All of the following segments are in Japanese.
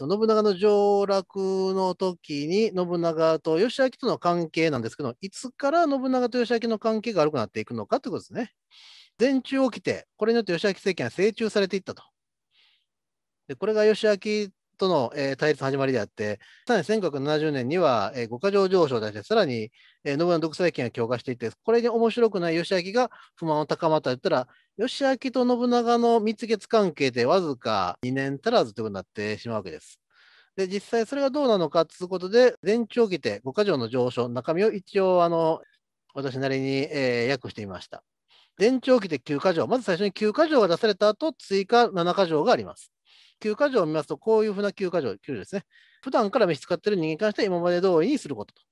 信長の上洛の時に信長と義明との関係なんですけど、いつから信長と義明の関係が悪くなっていくのかということですね。全中起きて、これによって義明政権は成中されていったと。でこれが義明との、えー、対立の始まりであって、さらに1970年には、えー、五か条上昇を出して、さらに、えー、信長独裁権が強化していて、これに面白くない義明が不満を高まったといったら、義明と信長の蜜月関係でわずか2年足らずということになってしまうわけです。で、実際それがどうなのかということで、前長期で五か条の上昇の中身を一応、あの、私なりに、えー、訳してみました。前長期で9か条、まず最初に9か条が出された後、追加7か条があります。休暇条を見ますと、こういうふうな休暇条、給料ですね。普段から召使っている人間に関して今まで通りにすることと。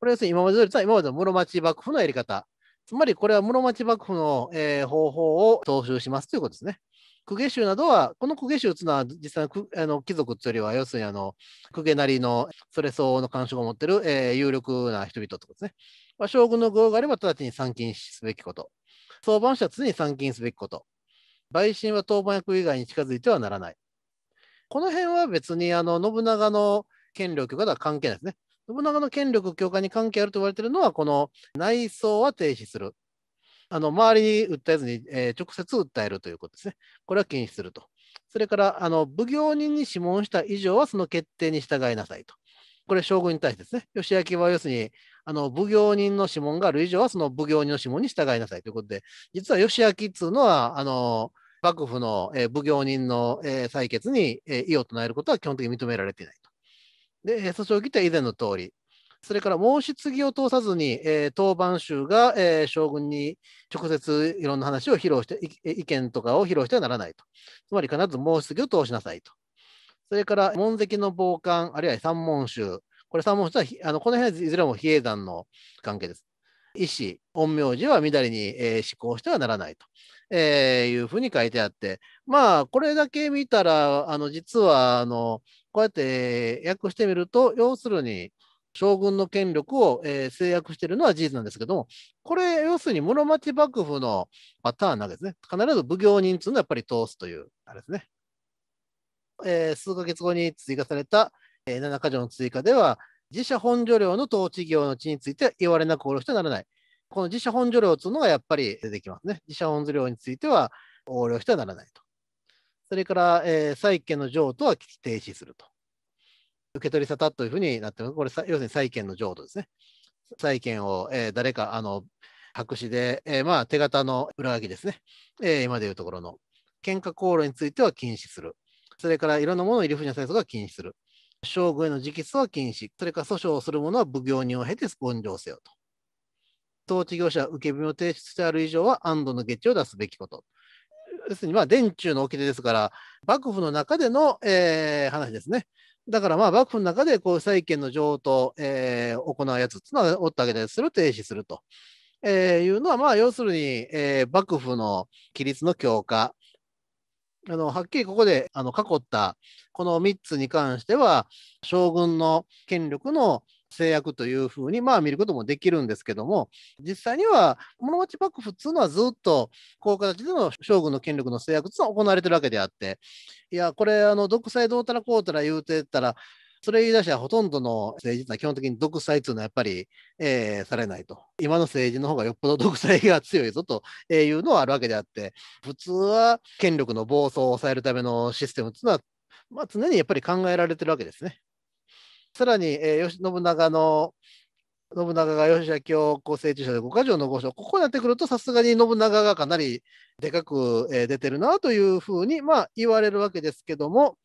これ要するに今まで通りとは今までの室町幕府のやり方。つまりこれは室町幕府の、えー、方法を踏襲しますということですね。公家衆などは、この公家衆というのは実際のあの貴族というよりは、要するにあの公家なりのそれ相応の感触を持っている、えー、有力な人々ということですね。まあ、将軍の具合があれば直ちに参勤すべきこと。相番者は常に参勤すべきこと。陪審は当番役以外に近づいてはならない。この辺は別にあの信長の権力とは関係ないですね。信長の権力強化に関係あると言われているのは、この内装は停止する。あの周りに訴えずに、えー、直接訴えるということですね。これは禁止すると。それからあの奉行人に諮問した以上はその決定に従いなさいと。これ将軍に対してですね。義明は要するにあの奉行人の諮問がある以上はその奉行人の諮問に従いなさいということで、実は義明っていうのはあの幕府の、えー、奉行人の、えー、採決に、えー、異を唱えることは基本的に認められていないと。で、訴訟を議定は以前の通り、それから申し継ぎを通さずに、えー、当番衆が、えー、将軍に直接いろんな話を披露して意、見とかを披露してはならないと。つまり必ず申し継ぎを通しなさいと。それから、門跡の傍観、あるいは三門衆。これ三門衆は、あのこの辺はいずれも比叡山の関係です。医師、陰陽師は乱れに、えー、施行してはならないと。えー、いうふうに書いてあって、まあ、これだけ見たら、あの、実は、あの、こうやって訳してみると、要するに、将軍の権力を、えー、制約しているのは事実なんですけども、これ、要するに室町幕府のパターンなわけですね。必ず奉行人というのはやっぱり通すという、あれですね。えー、数ヶ月後に追加された、えー、7か条の追加では、自社本所領の統治業の地について言われなくおろしてはならない。この自社本所料というのがやっぱり出てきますね。自社本所料については横領してはならないと。それから、えー、債権の譲渡は停止すると。受け取り沙汰というふうになってます。これ、要するに債権の譲渡ですね。債権を、えー、誰か、あの、白紙で、えー、まあ、手形の裏書きですね。えー、今でいうところの。喧嘩口論については禁止する。それからいろんなものを入り不に催促は禁止する。将軍への直訴は禁止。それから訴訟をする者は奉行人を経て根性せよと。当事業者受け身を提出してある以上は安堵の下地を出すべきこと。要するに、まあ、電柱の掟ですから、幕府の中での、えー、話ですね。だから、まあ、幕府の中で、こう、債権の譲渡を、えー、行うやつっていうのは、おったわけですそれを停止すると。えー、いうのは、まあ、要するに、えー、幕府の規律の強化。あの、はっきりここで、あの、囲った、この3つに関しては、将軍の権力の制約というふうに、まあ、見ることもできるんですけども、実際には室町幕府っていうのはずっとこういう形での将軍の権力の制約っていうのは行われてるわけであって、いや、これ、あの独裁どうたらこうたら言うてたら、それ言い出したらほとんどの政治は基本的に独裁というのはやっぱり、えー、されないと。今の政治の方がよっぽど独裁が強いぞというのはあるわけであって、普通は権力の暴走を抑えるためのシステムというのは、まあ、常にやっぱり考えられてるわけですね。さらに、えー、信長の信長が義明をこう成者で五か条の五所、ここになってくると、さすがに信長がかなりでかく、えー、出てるなというふうに、まあ、言われるわけですけども、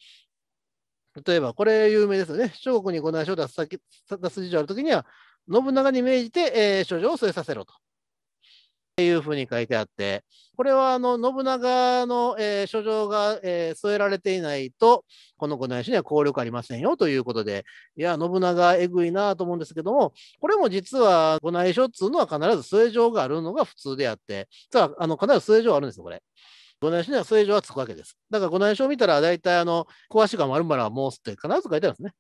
例えばこれ有名ですよね、諸国にご内緒を出す出す事情あるときには、信長に命じて、えー、処女を据えさせろと。っていうふうに書いてあって、これはあの信長の、えー、書状が、えー、添えられていないと、この子内紙には効力ありませんよということで、いや、信長えぐいなと思うんですけども、これも実は五内書っつうのは必ず添え状があるのが普通であって、実はあの必ず添え状あるんですよ、これ。五内書には正常状はつくわけです。だから五内書を見たら、大体あの、詳しくはまるまるは申すって必ず書いてあるんですね。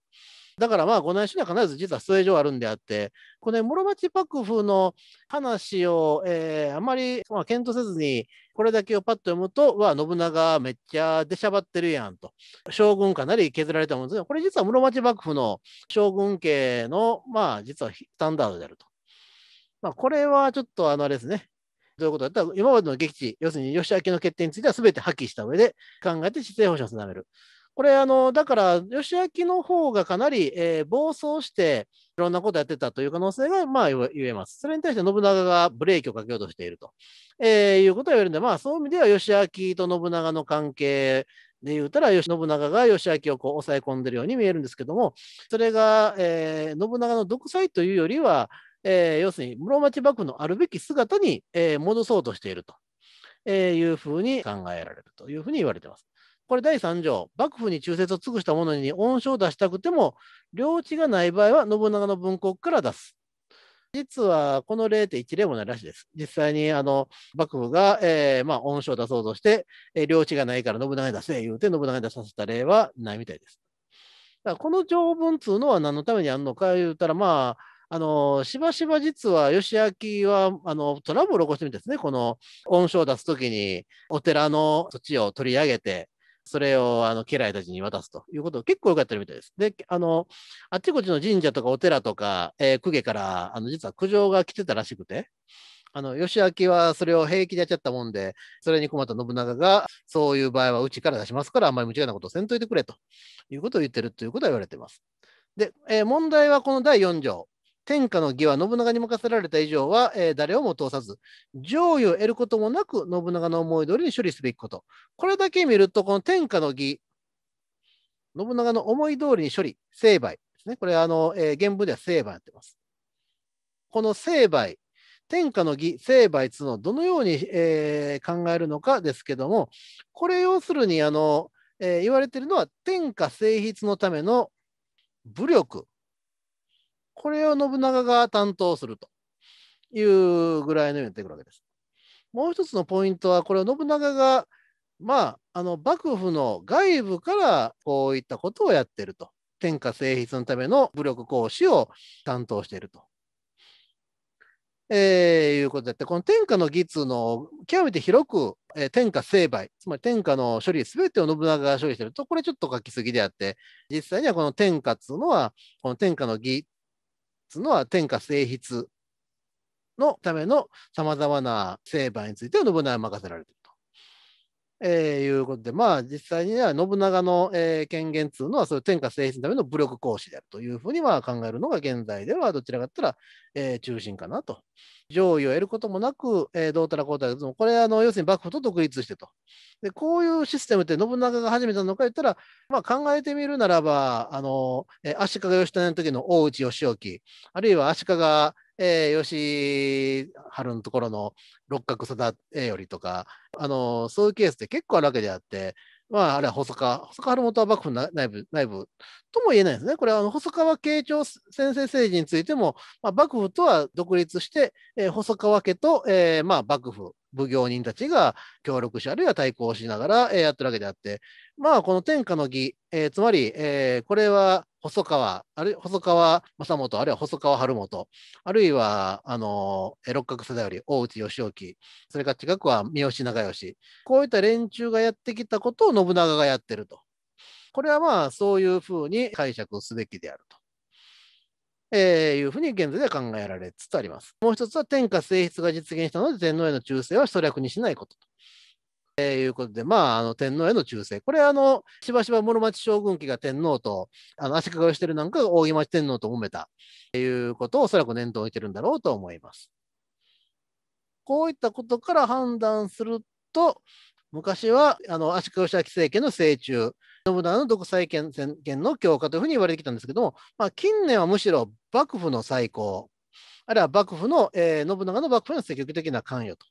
だからまあ、この話には必ず実は出演上あるんであって、この室町幕府の話を、えー、あまり、まあ、検討せずに、これだけをパッと読むと、わ、信長めっちゃ出しゃばってるやんと。将軍かなり削られたものですが、これ実は室町幕府の将軍家の、まあ、実はスタンダードであると。まあ、これはちょっとあのあれですね。どういうことだったら、今までの撃地、要するに吉明の決定については全て破棄した上で考えて姿勢保障を定める。これあの、だから、義明の方がかなり、えー、暴走して、いろんなことやってたという可能性が、まあ、言えます。それに対して信長がブレーキをかけようとしていると、えー、いうことは言えるんで、まあ、そういう意味では、義明と信長の関係で言うたら、信長が義明をこう抑え込んでるように見えるんですけども、それが、えー、信長の独裁というよりは、えー、要するに室町幕府のあるべき姿に、えー、戻そうとしていると、えー、いうふうに考えられるというふうに言われています。これ第3条、幕府に忠誠を尽くした者に恩賞を出したくても、領地がない場合は信長の文国から出す。実はこの例って一例もないらしいです。実際にあの幕府が、えー、まあ、恩賞を出そうとして、えー、領地がないから信長に出せ言うて信長に出させた例はないみたいです。だからこの条文いうのは何のためにあるのか言うたら、まあ、あの、しばしば実は、義明は、あの、トラブルを起こしてみてですね、この、恩賞を出すときに、お寺の土地を取り上げて、それをあの家来たちに渡すということを結構よかったみたいです。で、あの、あっちこっちの神社とかお寺とか、えー、公家から、あの、実は苦情が来てたらしくて、あの、義明はそれを平気でやっちゃったもんで、それに困った信長が、そういう場合はうちから出しますから、あんまり無いなことをせんといてくれということを言ってるということは言われてます。で、えー、問題はこの第4条。天下の義は信長に任せられた以上は、えー、誰をも通さず、上位を得ることもなく、信長の思い通りに処理すべきこと。これだけ見ると、この天下の義、信長の思い通りに処理、成敗ですね。これ、あの、えー、原文では成敗やってます。この成敗、天下の義、成敗つのどのように、えー、考えるのかですけども、これ要するに、あの、えー、言われているのは、天下成筆のための武力、これを信長が担当するというぐらいのようになってくるわけです。もう一つのポイントは、これは信長が、まあ、あの幕府の外部からこういったことをやってると。天下征筆のための武力行使を担当していると。えー、いうことであって、この天下の義通の極めて広く、えー、天下成敗、つまり天下の処理全てを信長が処理してると、これちょっと書きすぎであって、実際にはこの天下っていうのは、この天下の義つのは天下征筆のためのさまざまな成敗について信長に任せられていると、えいうことで、まあ、実際には信長の、え権限というのはそういう天下征筆のための武力行使であるというふうには考えるのが現在ではどちらかといったら、え中心かなと上位を得ることもなく、えー、どうたらこうたら、これあの、要するに幕府と独立してと。で、こういうシステムって信長が始めたのか言ったら、まあ、考えてみるならば、あの、えー、足利義種の時の大内義興、あるいは足利、えー、義春のところの六角育頼よりとか、あのそういうケースって結構あるわけであって、まあ、あれは細川、細川原元は幕府内部、内部とも言えないですね。これは、あの、細川慶長先生政治についても、まあ、幕府とは独立して、えー、細川家と、えー、まあ、幕府奉行人たちが協力し、あるいは対抗しながら、えー、やってるわけであって、まあ、この天下の儀、えー、つまり、えー、これは細川、あるいは細川正元、あるいは細川晴元、あるいは、あのー、六角世代より大内義興、それから近くは三好長慶、こういった連中がやってきたことを信長がやってると。これはまあ、そういうふうに解釈すべきである。えー、いうふうに現在では考えられつつあります。もう一つは天下性質が実現したので天皇への忠誠は省略にしないことと。えー、いうことで、まあ、あの天皇への忠誠、これあの、しばしば室町将軍家が天皇とあの足利義輝なんかが扇町天皇と揉めたということをおそらく念頭に置いてるんだろうと思います。こういったことから判断すると、昔はあの足利義輝政権の政中、信長の独裁権権の強化というふうに言われてきたんですけども、まあ、近年はむしろ幕府の再興、あるいは幕府の、えー、信長の幕府への積極的な関与と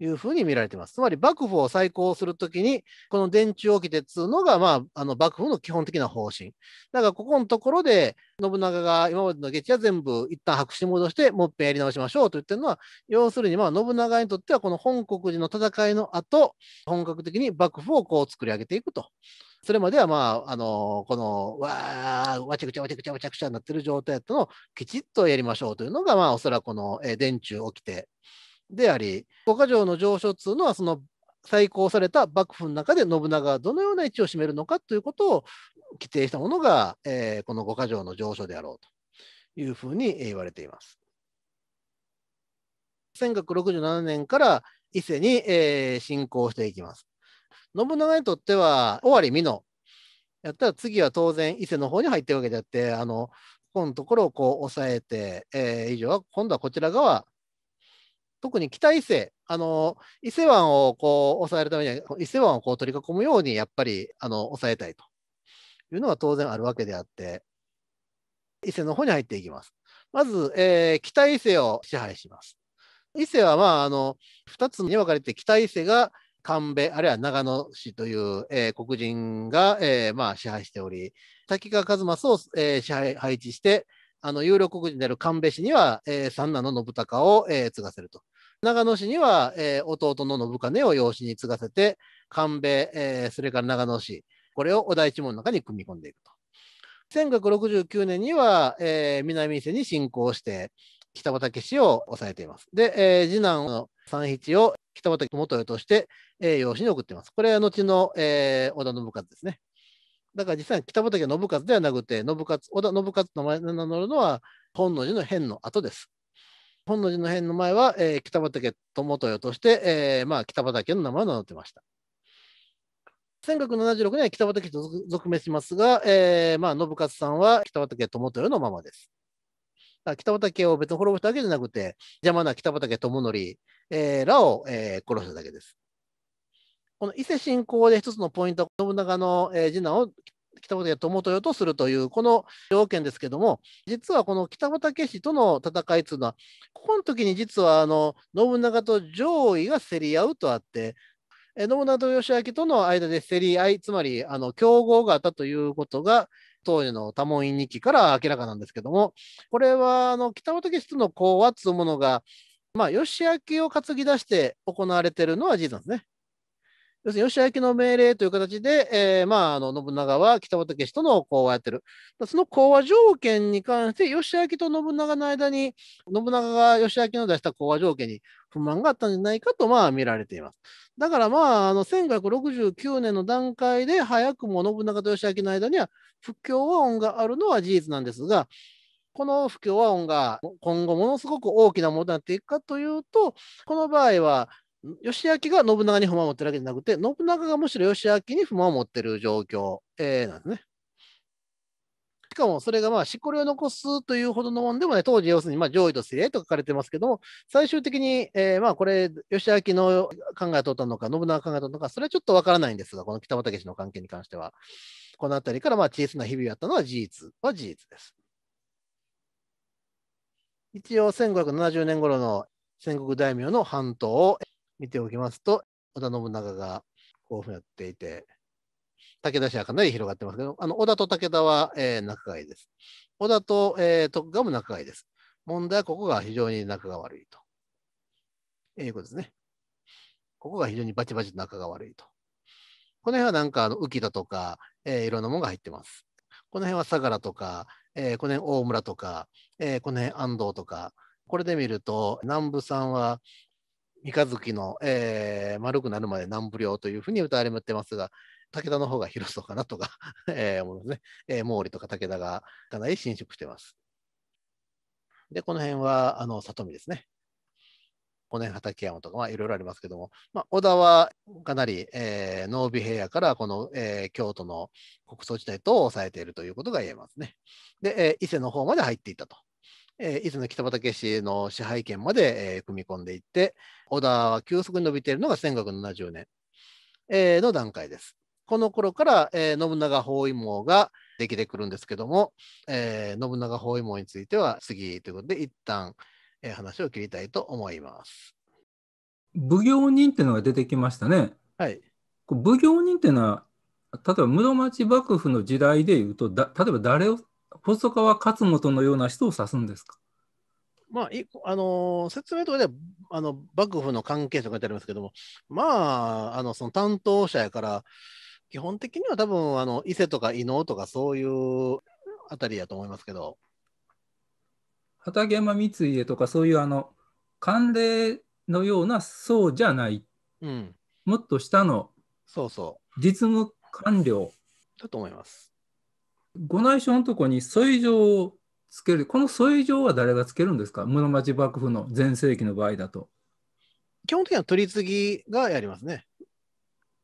いうふうに見られています。つまり幕府を再興するときに、この電柱をきてっつうのが、まあ、あの幕府の基本的な方針。だからここのところで、信長が今までの下地は全部一旦白紙に戻して、もう一遍やり直しましょうと言ってるのは、要するにまあ信長にとってはこの本国寺の戦いの後、本格的に幕府をこう作り上げていくと。それまでは、まあ、あのこのわー、わちゃくちゃわちゃくちゃわちゃくちゃになってる状態やったのをきちっとやりましょうというのが、まあ、おそらくこの、えー、電柱起きてであり、五箇条の上書っつうのは、その再考された幕府の中で信長はどのような位置を占めるのかということを規定したものが、えー、この五箇条の上書であろうというふうに言われています。1967年から伊勢に、えー、進行していきます。信長にとっては尾張美濃やったら次は当然伊勢の方に入っていわけであってあのここのところをこう抑えて、えー、以上は今度はこちら側特に北伊勢、あの伊勢湾をこう抑えるためには、伊勢湾をこう取り囲むように、やっぱりあの抑えたいというのは当然あるわけであって、伊勢の方に入っていきます。まず、えー、北伊勢を支配します。伊勢は、まあ、あの2つに分かれて、北伊勢が神戸、あるいは長野市という、えー、黒人が、えーまあ、支配しており、滝川一正を、えー、支配配置して、あの有力国人である神戸市には、えー、三男の信孝を、えー、継がせると。長野市には、えー、弟の信金を養子に継がせて、神戸、えー、それから長野市、これをお大一門の中に組み込んでいくと。1969年には、えー、南伊勢に侵攻して、北畠氏を抑えています。で、えー、次男の三七を北畠元代として、えー、養子に送っています。これは後の、えー、織田信一ですね。だから実際北畠信勝ではなくて、信勝、織田信勝の前名乗るのは、本能寺の変の後です。本能寺の変の前は、えー、北畠智豊として、えー、まあ、北畠の名前を名乗ってました。1976年は北畠と続名しますが、えー、まあ、信勝さんは北畠智豊のままです。北畠を別に滅ぼしたわけじゃなくて、邪魔な北畠智則、えー、らを、えー、殺しただけです。この伊勢信仰で一つのポイントは、信長の、えー、次男を北畠友豊とするという、この条件ですけども、実はこの北畠氏との戦いというのは、ここの時に実はあの信長と上位が競り合うとあって、信長と義明との間で競り合い、つまりあの競合があったということが、当時の多門院日記から明らかなんですけども、これはあの北畠氏との講和というものが、まあ、義明を担ぎ出して行われているのは事実なんですね。要するに義明の命令という形で、えー、まあ、あの、信長は北畠氏との講和をやってる。その講和条件に関して、義明と信長の間に、信長が義明の出した講和条件に不満があったんじゃないかと、まあ、見られています。だから、まあ、あの、1569年の段階で、早くも信長と義明の間には、不協和音があるのは事実なんですが、この不協和音が今後ものすごく大きなものになっていくかというと、この場合は、義明が信長に不満を持ってるわけじゃなくて、信長がむしろ義明に不満を持ってる状況、えー、なんですね。しかもそれがまあ、しこりを残すというほどのもんでもね、当時要するにまあ上位と精鋭と書かれてますけども、最終的に、えまあこれ、義明の考えを取ったのか、信長が考えを取ったのか、それはちょっとわからないんですが、この北畠氏の関係に関しては。この辺りからまあ小さな日々をやったのは事実は事実です。一応1570年頃の戦国大名の半島を見ておきますと、織田信長がこうふうにやっていて、武田氏はかなり広がってますけど、あの織田と武田は、えー、仲がいいです。織田と、えー、徳川も仲がいいです。問題はここが非常に仲が悪いと。えー、いうことですね。ここが非常にバチバチと仲が悪いと。この辺はなんかあの浮きだとか、えー、いろんなものが入ってます。この辺は相良とか、えー、この辺大村とか、えー、この辺安藤とか、これで見ると南部さんは三日月の、えー、丸くなるまで南部領というふうに歌われてますが、武田の方が広そうかなとか、えー、思いますね。えー、毛利とか武田がかなり侵食してます。で、この辺は、あの、里見ですね。の辺、畠山とか、まあ、いろいろありますけども、まあ、小田はかなり、えー、濃尾平野からこの、えー、京都の国葬地帯と抑えているということが言えますね。で、えー、伊勢の方まで入っていたと。えー、伊豆の北畠氏の支配権まで、えー、組み込んでいって、織田は急速に伸びているのが1570年、えー、の段階です。この頃から、えー、信長包囲網ができてくるんですけども、えー、信長包囲網については次ということで、一旦、えー、話を切りたいと思います。奉行人っていうのが出てきましたね。はい。奉行人っていうのは、例えば室町幕府の時代でいうと、だ例えば誰を細川勝元のような人を指すんですかまあ、いあのー、説明とかではあの幕府の関係者書いてありますけども、まあ、あのその担当者やから、基本的には多分あの伊勢とか伊能とかそういうあたりやと思いますけど。畠山光家とかそういうあの慣例のようなそうじゃない、うん、もっと下のそうそう実務官僚だと思います。ご内緒のとこに添状をつける。この添状は誰がつけるんですか室町幕府の全盛期の場合だと。基本的には取り次ぎがやりますね。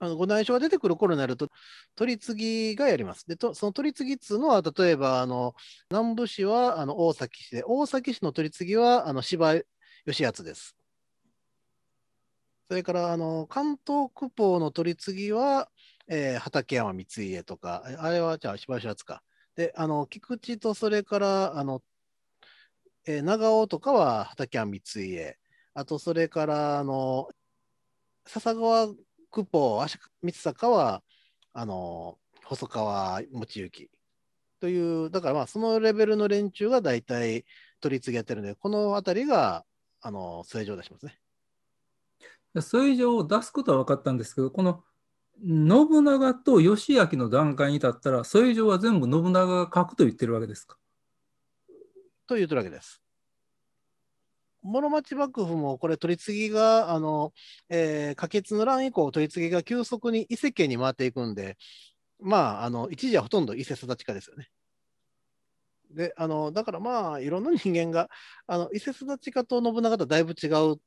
あのご内緒が出てくる頃になると、取り次ぎがやります。で、とその取り次ぎっつうのは、例えばあの南部市はあの大崎市で、大崎市の取り次ぎはあの芝義敦です。それからあの関東区法の取り次ぎはえー、畠山光家とか、あれはじゃあしばつか。で、あの、菊池とそれから、あの、えー、長尾とかは畠山光家。あと、それから、あの、笹川久保、足光坂は、あの、細川望之という、だからまあ、そのレベルの連中が大体取り次ぎやってるので、この辺りが、あの、数上を出しますね。数字を出すことは分かったんですけど、この信長と義明の段階に立ったら、それ以上は全部信長が書くと言ってるわけですか。と言ってるわけです。室町幕府もこれ取り次ぎがあの、えー、可決の乱以降取り次ぎが急速に伊勢家に回っていくんでまああの一時はほとんど伊勢育ち家ですよね。であのだからまあいろんな人間があの伊勢育ち家と信長とだいぶ違う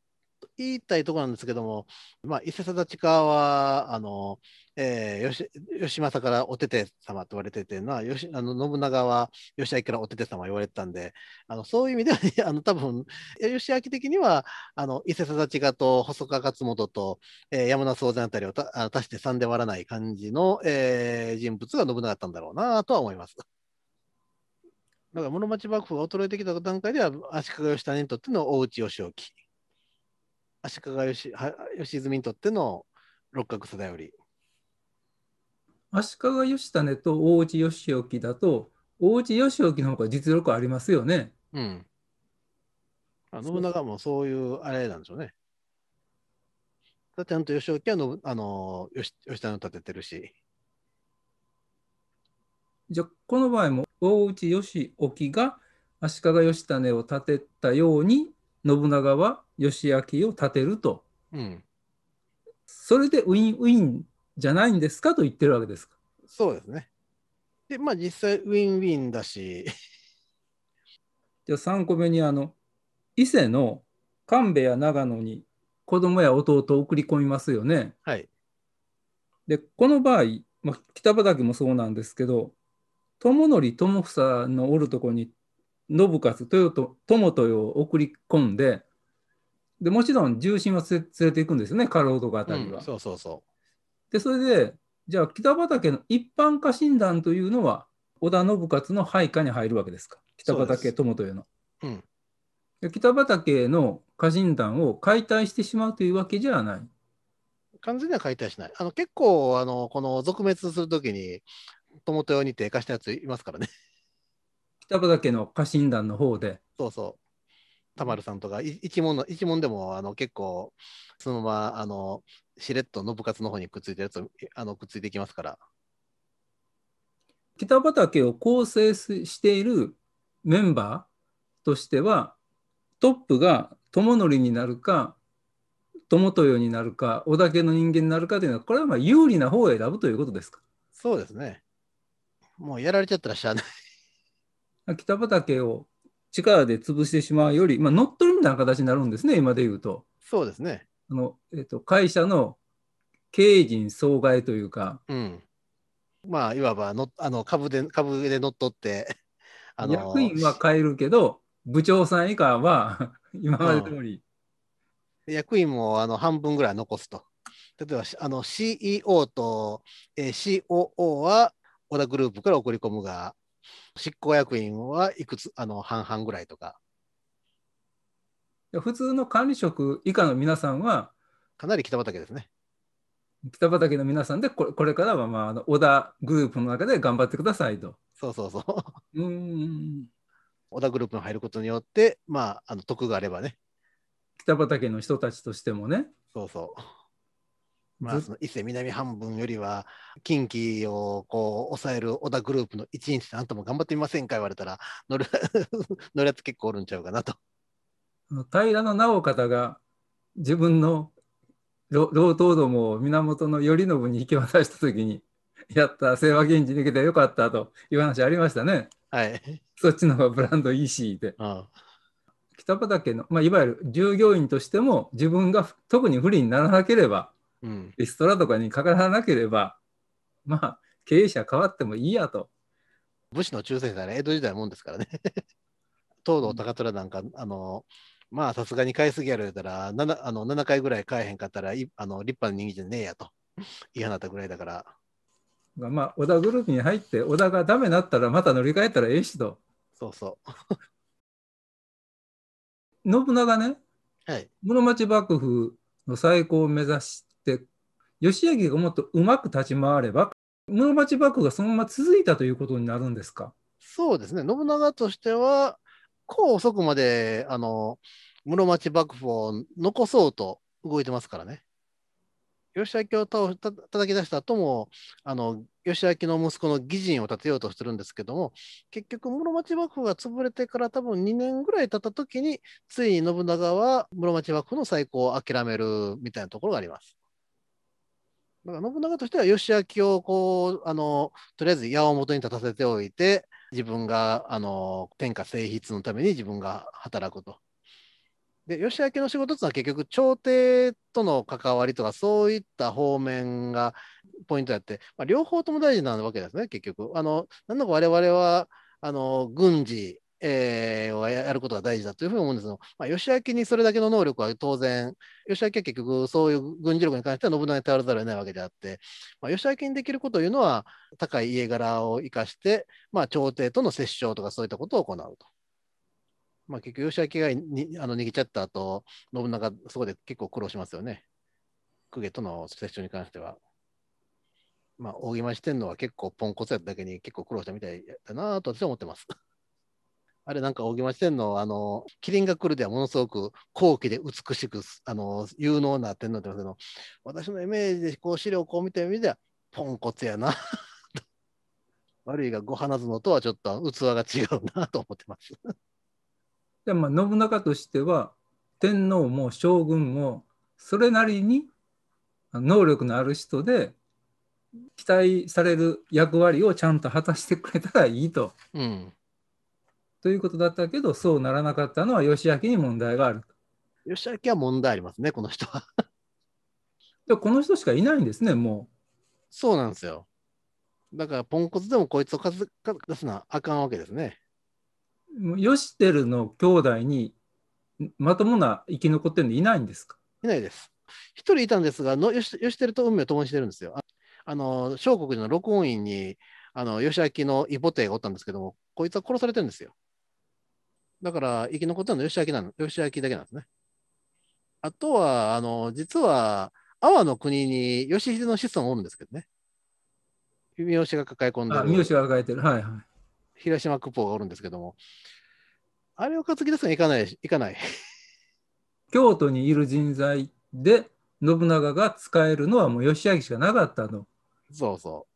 言いたいところなんですけども、まあ、伊勢定親はあの、えー、吉義政からおてて様と言われてて吉あの信長は義明からおてて様言われてたんであのそういう意味では、あの多分義明的にはあの伊勢定親と細川勝元と、えー、山名総全あたりをたあ足して3で割らない感じの、えー、人物が信長だったんだろうなとは思います。だから室町幕府が衰えてきた段階では足利義胤にとっての大内義興足利義義にとっての六角貞頼。足利義種と大内義興だと大内義興の方が実力ありますよね。うん。あ信長もそういうあれなんでしょうね。て、ちゃんと義興はのあの義義種を立ててるし。じゃこの場合も大内義興が足利義種を立てたように信長は義明を立てると、うん、それでウィンウィンじゃないんですかと言ってるわけですか。そうですね。で、まあ実際ウィンウィンだし。じゃあ3個目にあの、伊勢の神戸や長野に子供や弟を送り込みますよね。はい。で、この場合、まあ、北畠もそうなんですけど、友則友房のおるとこに信勝豊友豊を送り込んででもちろん重心は連れていくんですよね家老とかあたりは。うん、そうそうそうでそれでじゃあ北畠の一般家臣団というのは織田信勝の配下に入るわけですか北畠友豊の。うん、で北畠の家臣団を解体してしまうというわけじゃない。完全には解体しない。あの結構あのこの続滅するときに友豊に手貸したやついますからね。北畠の家臣団の方で。そうそう。田丸さんとか、一門の、一門でも、あの、結構、そのまま、あの、しれっと信勝の方にくっついたやつあの、くっついていきますから。北畠を構成しているメンバーとしては、トップが智則になるか、友豊になるか、織田家の人間になるかというのは、これはまあ有利な方を選ぶということですか。そうですね。もうやられちゃったらしゃあない北畠を力で潰してしまうより、まあ、乗っ取るみたいな形になるんですね、今で言うと。そうですね。あのえーと、会社の経営陣総外というか。うん、まあ、いわばのあの株で株で乗っ取って、あのー、役員は変えるけど、部長さん以下は 今まで通り、うん、役員もあの半分ぐらい残すと。例えばあの CEO と、えー、COO は小田グループから送り込むが、執行役員はいくつ、あの半々ぐらいとか。普通の管理職以下の皆さんは、かなり北畑ですね。北畑の皆さんでこれ、これからは、まあ、あの小田グループの中で頑張ってくださいと。そうそうそう。うん小田グループに入ることによって、まあ、あの得があればね。北畑の人たちとしてもね。そうそう。まあ、伊勢南半分よりは近畿をこう抑える小田グループの一日であんたも頑張ってみませんか言われたら乗る 乗るやつ結構おるんちゃうかなと。平の直方が自分の労働どもを源頼信に引き渡した時にやった清和源氏抜けてよかったという話ありましたね。はい、そっちの方がブランドいいしで。ああ北畠の、まあ、いわゆる従業員としても自分が特に不利にならなければうん、リストラとかにかからなければ、まあ、経営者変わってもいいやと。武士の中世時は江戸時代もんですからね。東堂高虎なんか、あの、まあ、さすがに買いすぎやろれうたら、7, あの7回ぐらい買えへんかったら、いあの立派な人間じゃねえやと、嫌なったぐらいだから。まあ、小田グループに入って、小田がダメになったら、また乗り換えたらええしと。そうそう。信長ね、はい、室町幕府の再興を目指し義明がもっとうまく立ち回れば、室町幕府がそのまま続いたということになるんですかそうですね、信長としては、こう遅くまであの室町幕府を残そうと動いてますからね。義明を倒た叩き出した後もあの義明の息子の義陣を立てようとしてるんですけども結局室町幕府が潰れてから多分2年ぐらい経った時についに信長は室町幕府の再興を諦めるみたいなところがあります。だから信長としては義明をこうあのとりあえず矢を元に立たせておいて自分があの天下征筆のために自分が働くと。で義明の仕事っていうのは結局朝廷との関わりとかそういった方面がポイントであって、まあ、両方とも大事なわけですね結局。あのなんだか我々はあの軍事えー、をやることが大事だというふうに思うんですが、まあ、義明にそれだけの能力は当然、義明は結局そういう軍事力に関しては信長に頼らざるを得ないわけであって、まあ、義明にできることというのは、高い家柄を生かして、まあ、朝廷との折衝とかそういったことを行うと。まあ、結局、義明がにあの逃げちゃった後、信長、そこで結構苦労しますよね。公家との折衝に関しては。まあ、大して天のは結構ポンコツやっただけに結構苦労したみたいだなと私は思ってます。あれなんか大木町店の、あの、麒麟が来るではものすごく高貴で美しく、あの、有能な天皇ってますけど、私のイメージでこう資料をこう見てみては、ポンコツやな 悪いが、ご花園とはちょっと器が違うなと思ってますでも、信長としては、天皇も将軍も、それなりに能力のある人で、期待される役割をちゃんと果たしてくれたらいいと。うんということだったけど、そうならなかったのは義明に問題がある。義明は問題ありますね、この人は。でこの人しかいないんですね、もう。そうなんですよ。だから、ポンコツでもこいつをかずか出すのはあかんわけですね。ヨシテルの兄弟にまともな生き残ってるのいないんですかいないです。一人いたんですが、のヨシヨシテルと運命を共にしてるんですよ。あの、小国の録音院に、あの、ヨシアキのイボテがおったんですけども、こいつは殺されてるんですよ。だから生き残ったのは義明なの、義明だけなんですね。あとは、あの、実は、阿波の国に義秀の子孫をおるんですけどね。三好が抱え込んでる。三好が抱えてる。はいはい。平島久保がおるんですけども。あれを担ぎ出すにいかない、いかない。京都にいる人材で信長が使えるのはもう義明しかなかったの。そうそ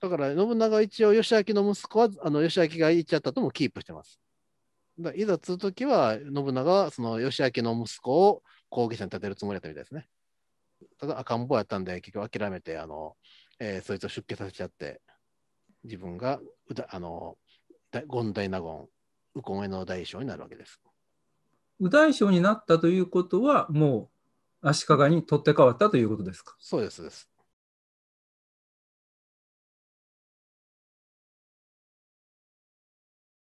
う。だから信長一応義明の息子はあの義明が行っちゃったともキープしてます。だいざ継うときは、信長はその義明の息子を後継者に立てるつもりだったみたいですね。ただ赤ん坊やったんで、結局諦めて、あの、えー、そいつを出家させちゃって、自分が、うだあの、権大納言、右近衛の大将になるわけです。右大将になったということは、もう足利に取って代わったということですかそうですです。